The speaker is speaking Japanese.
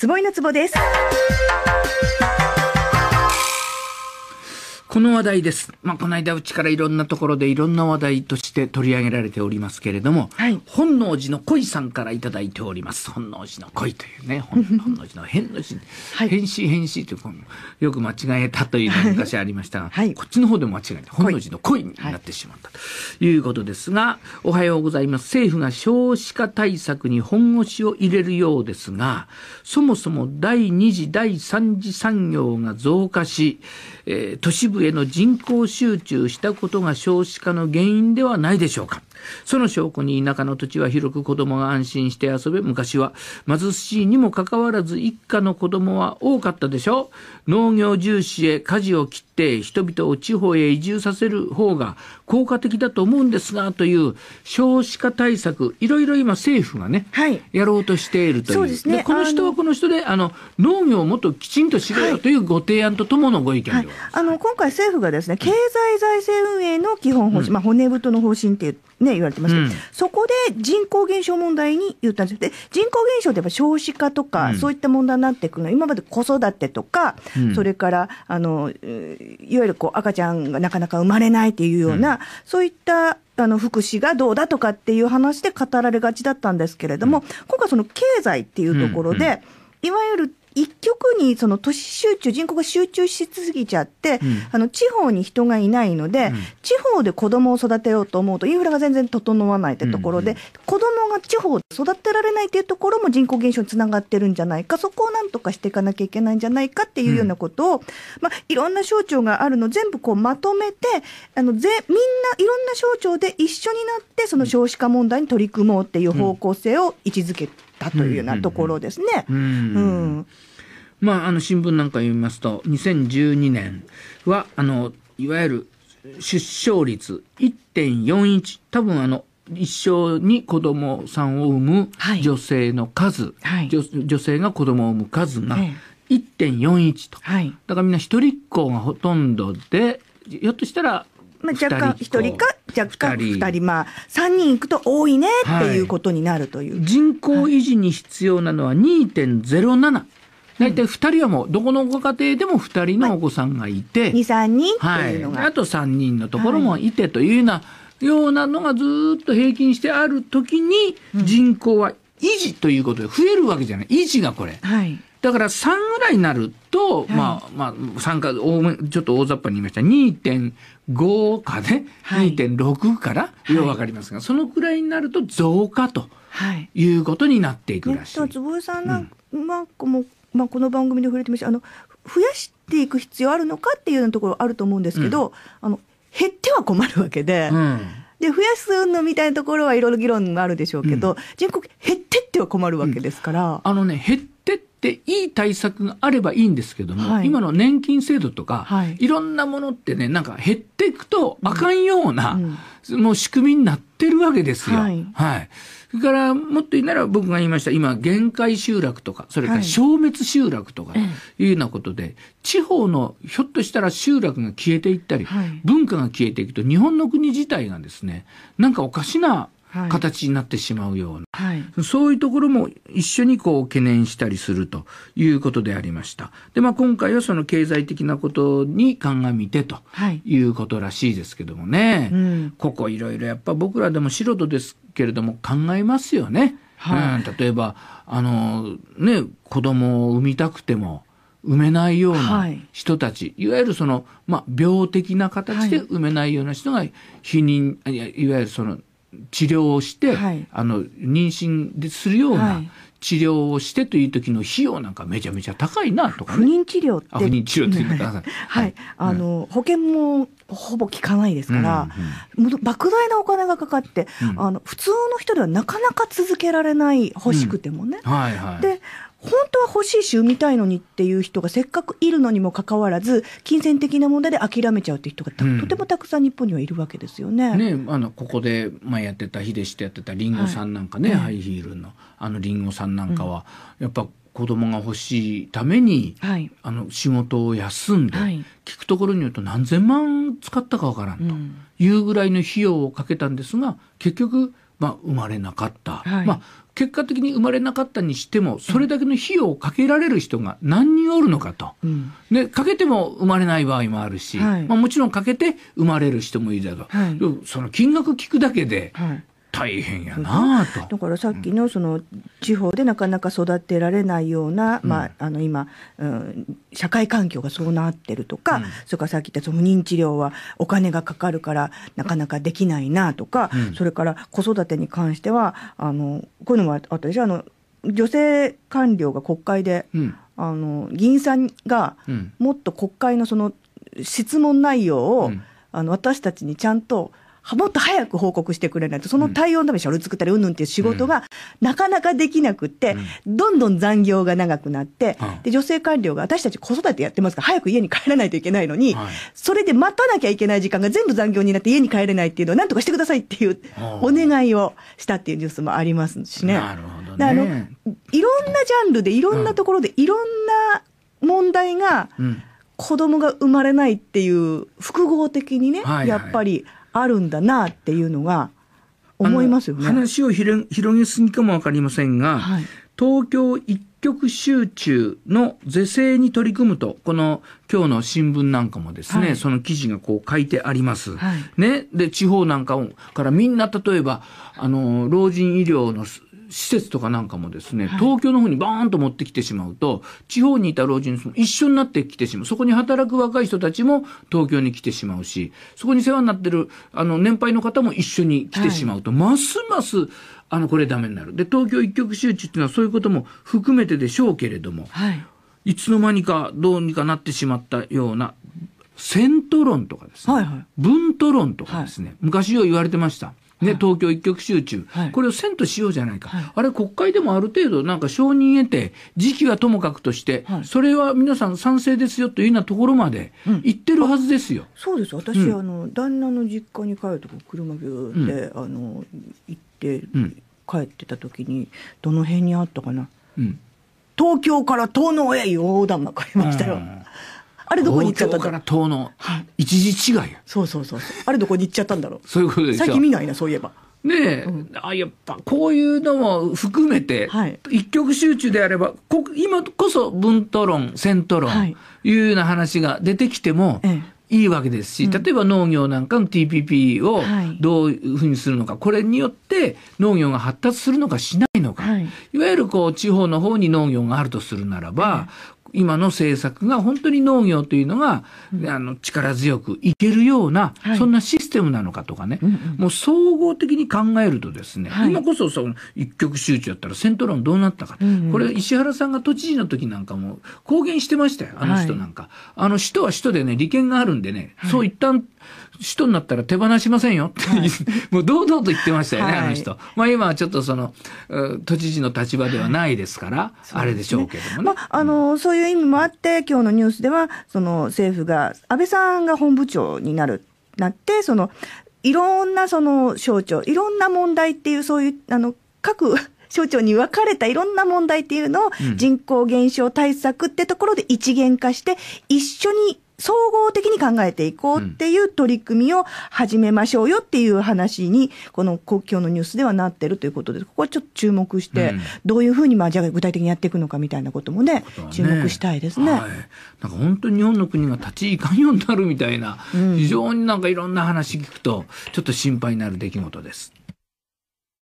坪井のボですこの話題です。まあ、この間うちからいろんなところでいろんな話題として取り上げられておりますけれども、はい、本能寺の恋さんから頂いております。本能寺の恋というね、本 能寺の変の字、はい、変身変身というよく間違えたというのが昔ありましたが、はい、こっちの方でも間違えて、本能寺の恋になってしまったということですが、おはようございます。政府が少子化対策に本腰を入れるようですが、そもそも第2次、第3次産業が増加し、えー、都市部への人口集中したことが少子化の原因ではないでしょうか。その証拠に田舎の土地は広く子供が安心して遊べ、昔は貧しいにもかかわらず一家の子供は多かったでしょう。農業重視へ舵を切って人々を地方へ移住させる方が効果的だと思うんですが、という少子化対策、いろいろ今政府がね、はい、やろうとしているという。うね、この人はこの人で、あの、農業をもっときちんとしろよというご提案ととものご意見で、はいはい、あの、今回政府がですね、経済財政運営の基本方針、うん、まあ骨太の方針ってね、言われてます、うん、そこで人口減少問題に言ったんですで、人口減少ってやっぱ少子化とか、そういった問題になっていくの、今まで子育てとか、それから、あの、いわゆるこう赤ちゃんがなかなか生まれないっていうような、そういったあの福祉がどうだとかっていう話で語られがちだったんですけれども、今回その経済っていうところで、いわゆる一極にその都市集中、人口が集中しすぎちゃって、うん、あの地方に人がいないので、うん、地方で子供を育てようと思うと、インフラが全然整わないってところで、うんうん、子供が地方育てられないというところも人口減少につながってるんじゃないか、そこをなんとかしていかなきゃいけないんじゃないかっていうようなことを、うん、まあ、いろんな省庁があるの全部こうまとめて、あのぜみんないろんな省庁で一緒になって、その少子化問題に取り組もうっていう方向性を位置づけたというようなところですね。うん、うんまあ、あの新聞なんか読みますと2012年はあのいわゆる出生率1.41多分あの一生に子供さんを産む女性の数、はい、女女性が子供を産む数が1.41と、はい、だからみんな一人っ子がほとんどでひょっとしたらまあ、若干1人か若干2人 ,2 人まあ3人いくと多いねっていうことになるという、はい、人口維持に必要なのは2.07、はい、大体2人はもうどこのご家庭でも2人のお子さんがいて、まあ、23人っていうのが、はい、あと3人のところもいてというような、はいようなのがずっと平均してある時に人口は維持ということで増えるわけじゃない維持がこれ、はい、だから3ぐらいになると、はい、まあまあ3か多めちょっと大雑把に言いました2.5かね、はい、2.6からよう分かりますが、そのくらいになると増加とはいいうことになっていくらしい。ね、坪井さんなんかうん、まあ、この番組で触れてましたあの増やしていく必要あるのかっていうところあると思うんですけど、うん、あの減っては困るわけで、うん、で増やすのみたいなところはいろいろ議論があるでしょうけど、うん、人口減ってっては困るわけですから、あのね減っってっていい対策があればいいんですけども、はい、今の年金制度とか、はい、いろんなものってね、なんか減っていくとあかんような、うんもう仕組みになってるわけですよ。はい。はい、それから、もっと言うなら僕が言いました、今、限界集落とか、それから消滅集落とか、いうようなことで、地方の、ひょっとしたら集落が消えていったり、文化が消えていくと、日本の国自体がですね、なんかおかしな形になってしまうような、はい、そういうところも一緒にこう懸念したりするということでありました。で、まあ、今回はその経済的なことに鑑みてということらしいですけどもね、はいうん、ここいろいろやっぱ僕らでも素人ですけれども考えますよね。はい、うん、例えば、あの、ね、子供を産みたくても、埋めないような人たち、はい、いわゆるその、まあ、病的な形で埋めないような人が否認、はい、いわゆるその治療をして、はい、あの妊娠するような治療をしてという時の費用なんかめちゃめちゃ高いなとかね。不妊治療って。不妊治療って言ってください。はい。あの、保険もほぼ効かないですから、うんうん、莫大なお金がかかって、うん、あの普通の人ではなかなか続けられない欲しくてもね。うんはいはい、で本当は欲しいし産みたいのにっていう人がせっかくいるのにもかかわらず金銭的な問題で諦めちゃうって人が、うん、とてもたくさん日本にはいるわけですよね。ねあのここであ、やってた秀氏とやってたりんごさんなんかね、はい、ハイヒールのあのりんごさんなんかは、うん、やっぱ子供が欲しいために、はい、あの仕事を休んで、はい、聞くところによると何千万使ったかわからんというぐらいの費用をかけたんですが結局まあ、生まれなかった、はい、まあ、結果的に生まれなかったにしても、それだけの費用をかけられる人が何人おるのかと、うん、でかけても生まれない場合もあるし、はい、まあ、もちろんかけて生まれる人もいるだろう、はい、その金額聞くだけで、大変やなと、だからさっきのその地方でなかなか育てられないような、うん、まあ、あの今、うん、社会環境がそうなってるとか、うん、それからさっき言ったその認知療はお金がかかるからなかなかできないなとか、それから子育てに関してはあのこういうのも私あの女性官僚が国会で、あの議員さんがもっと国会のその質問内容を、あの私たちにちゃんともっと早く報告してくれないと、その対応のために書類作ったり、うんぬんっていう仕事がなかなかできなくて、うん、どんどん残業が長くなって、うん、で、女性官僚が私たち子育てやってますから、早く家に帰らないといけないのに、はい、それで待たなきゃいけない時間が全部残業になって家に帰れないっていうのは、なんとかしてくださいっていうお願いをしたっていうニュースもありますしね。なるほどね。あの、いろんなジャンルで、いろんなところで、いろんな問題が、子供が生まれないっていう複合的にね、はいはい、やっぱりあるんだなっていうのが思いますよね。話を広げすぎかもわかりませんが、はい、東京一極集中の是正に取り組むと、この今日の新聞なんかもですね、はい、その記事がこう書いてあります。はい、ね。で、地方なんかからみんな例えば、あの、老人医療の施設とかなんかもですね、東京の方にバーンと持ってきてしまうと、地方にいた老人も一緒になってきてしまう。そこに働く若い人たちも東京に来てしまうし、そこに世話になってる、あの、年配の方も一緒に来てしまうと、ますます、あの、これダメになる。で、東京一極集中っていうのはそういうことも含めてでしょうけれども、い、つの間にかどうにかなってしまったような、セント論とかですね、はいはい、文と論とかですね、昔よ言われてました。ね、東京一極集中、はい、これをせんとしようじゃないか、はい、あれ、国会でもある程度、なんか承認得て、時期はともかくとして、はい、それは皆さん賛成ですよというようなところまで言ってるはずですよ。うん、そうです私、うん、あの旦那の実家に帰るとこ車ビューで、うん、あの行って、帰ってた時にどの辺にあったかな、東京から東野へう横断幕ありましたよ。あれどこに行っちゃったんだから東の一時違いや、そうそうそうあれどこに行っちゃったんだろうそういうことでし最近見ないなそういえばねえ、うん、あやっぱこういうのも含めて、はい、一極集中であればこ今こそ文と論戦と論、はい、いうような話が出てきても、ええいいわけですし、例えば農業なんかの TPP をどういうふうにするのか、はい、これによって農業が発達するのかしないのか、はい、いわゆるこう地方の方に農業があるとするならば、はい、今の政策が本当に農業というのが、うん、あの力強くいけるような、はい、そんなシステムなのかとかね、うんうん、もう総合的に考えるとですね、はい、今こそその一極集中やったらセントロンどうなったか、うんうん、これ石原さんが都知事の時なんかも公言してましたよあの人なんか、はい、あの人は人でね利権があるんでね、そう一旦首都になったら手放しませんよって、はい、もう堂々と言ってましたよね、はい、あの人。まあ今はちょっとその、都知事の立場ではないですから、はい、あれでしょうけどもね。まあ、あの、そういう意味もあって、今日のニュースでは、その政府が、安倍さんが本部長になる、なって、その、いろんなその省庁、いろんな問題っていう、そういう、あの、各、省庁に分かれたいろんな問題っていうのを人口減少対策ってところで一元化して一緒に総合的に考えていこうっていう取り組みを始めましょうよっていう話に、この国境のニュースではなってるということで、ここはちょっと注目して、どういうふうに、まあ、じゃあ具体的にやっていくのかみたいなこともね、注目したいですね、はい。なんか本当に日本の国が立ち行かんようになるみたいな、非常になんかいろんな話聞くと、ちょっと心配になる出来事です。